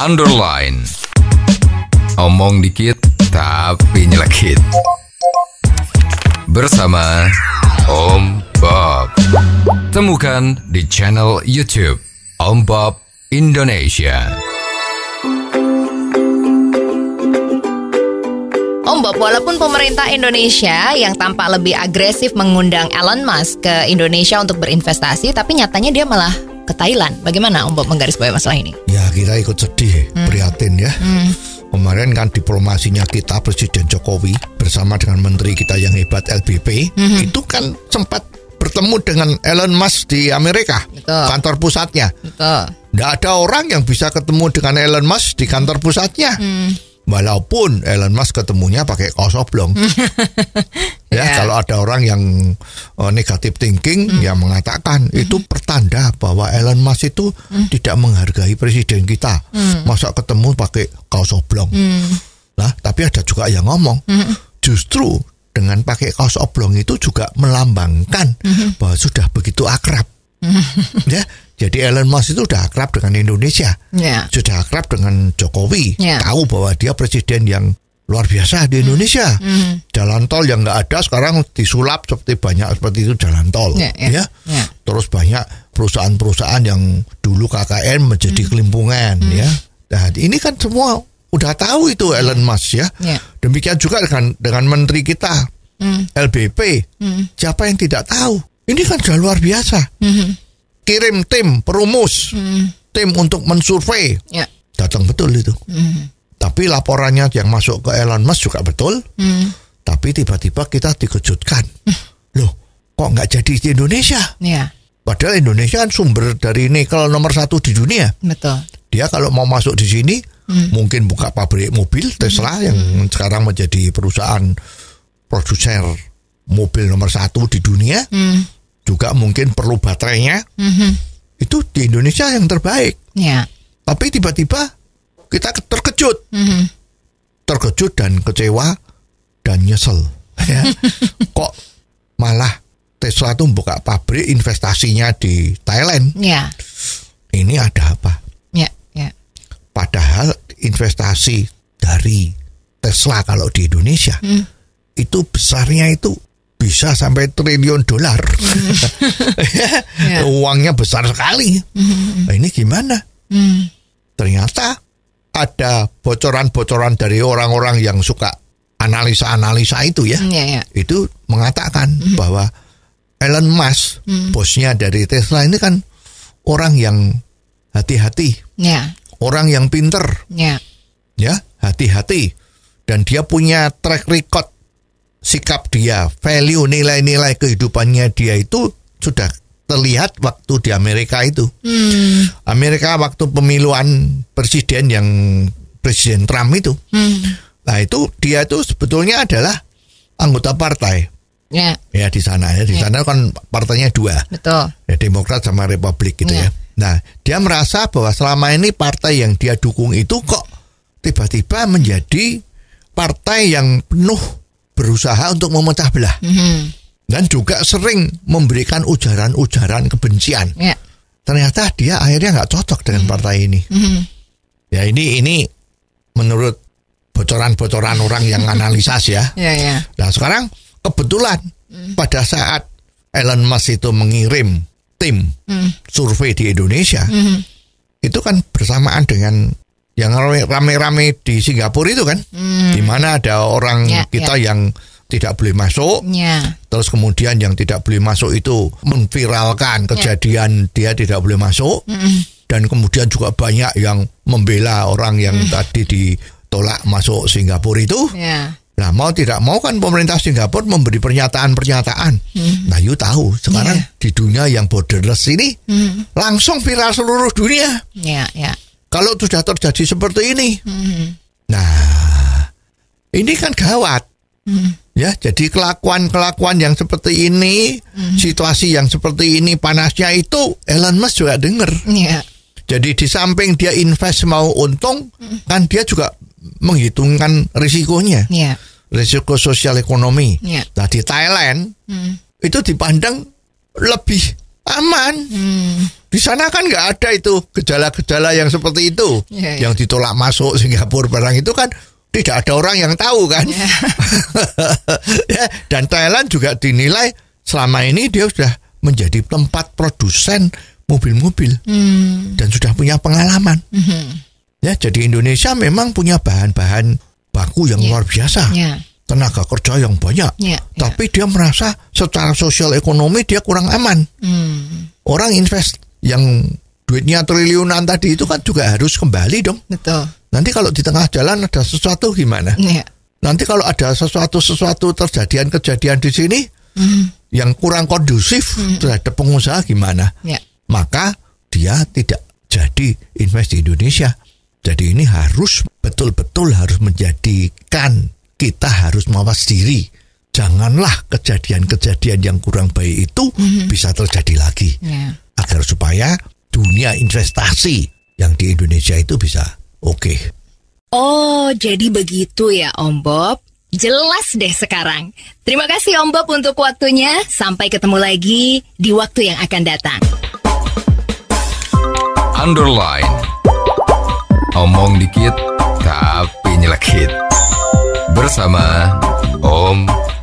underline. Omong dikit tapi nyelekit. Bersama Om Bob. Temukan di channel YouTube Om Bob Indonesia. Om Bob, walaupun pemerintah Indonesia yang tampak lebih agresif mengundang Elon Musk ke Indonesia untuk berinvestasi, tapi nyatanya dia malah ke Thailand. Bagaimana Om Bob menggarisbawahi masalah ini? Ya kita ikut sedih, ya. hmm. prihatin ya. Hmm. Kemarin kan diplomasinya kita Presiden Jokowi bersama dengan Menteri kita yang hebat LBP hmm. itu kan sempat bertemu dengan Elon Musk di Amerika Betul. kantor pusatnya. Tidak ada orang yang bisa ketemu dengan Elon Musk di kantor pusatnya. Hmm walaupun Elon Musk ketemunya pakai kaos oblong. ya, yeah. kalau ada orang yang uh, negatif thinking mm. yang mengatakan mm. itu pertanda bahwa Elon Musk itu mm. tidak menghargai presiden kita. Mm. Masa ketemu pakai kaos oblong. Mm. Nah, tapi ada juga yang ngomong mm. justru dengan pakai kaos oblong itu juga melambangkan mm bahwa sudah begitu akrab. Hmm. ya, jadi Elon Musk itu sudah akrab dengan Indonesia, yeah. sudah akrab dengan Jokowi, yeah. tahu bahwa dia presiden yang luar biasa di hmm. Indonesia. Mm. Mm. Jalan tol yang nggak ada sekarang disulap seperti banyak seperti itu jalan tol, yeah, yeah, ya. ya. Terus banyak perusahaan-perusahaan yang dulu KKN menjadi mm. kelimpungan, mm. ya. Nah ini kan semua udah tahu itu Elon Musk ya. Yeah. Demikian juga dengan dengan menteri kita mm. LBP, mm. siapa yang tidak tahu? Ini kan sudah luar biasa. -hmm kirim tim perumus, hmm. tim untuk mensurvei. Ya. Datang betul itu. Hmm. Tapi laporannya yang masuk ke Elon Musk juga betul. Hmm. Tapi tiba-tiba kita dikejutkan. Hmm. Loh, kok nggak jadi di Indonesia? Ya. Padahal Indonesia kan sumber dari nikel nomor satu di dunia. Betul. Dia kalau mau masuk di sini, hmm. mungkin buka pabrik mobil Tesla hmm. yang sekarang menjadi perusahaan produser mobil nomor satu di dunia. Hmm juga mungkin perlu baterainya. Mm-hmm. Itu di Indonesia yang terbaik. Yeah. Tapi tiba-tiba kita terkejut, mm-hmm. terkejut dan kecewa dan nyesel. Ya. Kok malah Tesla tuh buka pabrik investasinya di Thailand. Yeah. Ini ada apa? Yeah, yeah. Padahal investasi dari Tesla kalau di Indonesia mm. itu besarnya itu bisa sampai triliun dolar. yeah. Hmm. Uangnya besar sekali. Mm. Nah, ini gimana? Mm. Ternyata ada bocoran-bocoran dari orang-orang yang suka analisa-analisa itu ya. Yeah, hmm, yeah. Ya. Itu mengatakan mm. bahwa Elon Musk, mm. bosnya dari Tesla ini kan orang yang hati-hati. Yeah. Orang yang pinter. Yeah. Ya, hati-hati. Dan dia punya track record sikap dia, value nilai-nilai kehidupannya dia itu sudah terlihat waktu di Amerika itu. Hmm. Amerika waktu pemiluan presiden yang presiden Trump itu. Hmm. Nah, itu dia itu sebetulnya adalah anggota partai. Ya. Ya di sana ya, di yeah. sana kan partainya dua. Betul. Ya Demokrat sama Republik gitu yeah. ya. Nah, dia merasa bahwa selama ini partai yang dia dukung itu kok tiba-tiba menjadi partai yang penuh berusaha untuk memecah belah mm-hmm. dan juga sering memberikan ujaran-ujaran kebencian. Yeah. Ternyata dia akhirnya nggak cocok dengan mm-hmm. partai ini. Mm-hmm. Ya ini ini menurut bocoran-bocoran orang yang analisis ya. yeah, yeah. Nah sekarang kebetulan mm pada saat Elon Musk itu mengirim tim mm survei di Indonesia. Mm-hmm. Itu kan bersamaan dengan yang rame-rame di Singapura itu kan, hmm. di mana ada orang ya, ya. kita ya. yang tidak boleh masuk, ya. terus kemudian yang tidak boleh masuk itu memviralkan ya. kejadian ya. dia tidak boleh masuk, hmm. dan kemudian juga banyak yang membela orang yang hmm. tadi ditolak masuk Singapura itu. Ya. Nah mau tidak mau kan pemerintah Singapura memberi pernyataan-pernyataan. Hmm. Nah you tahu sekarang yeah. di dunia yang borderless ini hmm. langsung viral seluruh dunia. Yeah, yeah. Kalau sudah terjadi seperti ini, hmm. nah ini kan gawat. Hmm. Ya, jadi kelakuan-kelakuan yang seperti ini, hmm. situasi yang seperti ini panasnya itu Elon Musk juga dengar. Yeah. Jadi di samping dia invest mau untung, hmm. kan dia juga menghitungkan risikonya. Yeah. Risiko sosial ekonomi. Yeah. Nah, di Thailand hmm. itu dipandang lebih aman. Hmm. Di sana kan nggak ada itu gejala-gejala yang seperti itu, yeah, yeah. yang ditolak masuk Singapura barang itu kan tidak ada orang yang tahu kan. Yeah. Ya, dan Thailand juga dinilai selama ini dia sudah menjadi tempat produsen mobil-mobil hmm. dan sudah punya pengalaman. Mm -hmm. Ya, jadi Indonesia memang punya bahan-bahan baku yang yeah. luar biasa. Yeah tenaga kerja yang banyak, yeah, iya. tapi dia merasa secara sosial ekonomi dia kurang aman. Mm. Orang invest yang duitnya triliunan tadi itu kan juga harus kembali dong. Betul. Nanti kalau di tengah jalan ada sesuatu gimana? Iya. Nanti kalau ada sesuatu sesuatu terjadian kejadian di sini mm. yang kurang kondusif mm. terhadap pengusaha gimana? Iya. Maka dia tidak jadi invest di Indonesia. Jadi ini harus betul-betul harus menjadikan kita harus mawas diri. Janganlah kejadian-kejadian yang kurang baik itu mm -hmm. bisa terjadi lagi. Yeah agar supaya dunia investasi yang di Indonesia itu bisa oke. Okay. Oh, jadi begitu ya Om Bob. Jelas deh sekarang. Terima kasih Om Bob untuk waktunya. Sampai ketemu lagi di waktu yang akan datang. Underline. Omong dikit tapi nyelekit. Bersama Om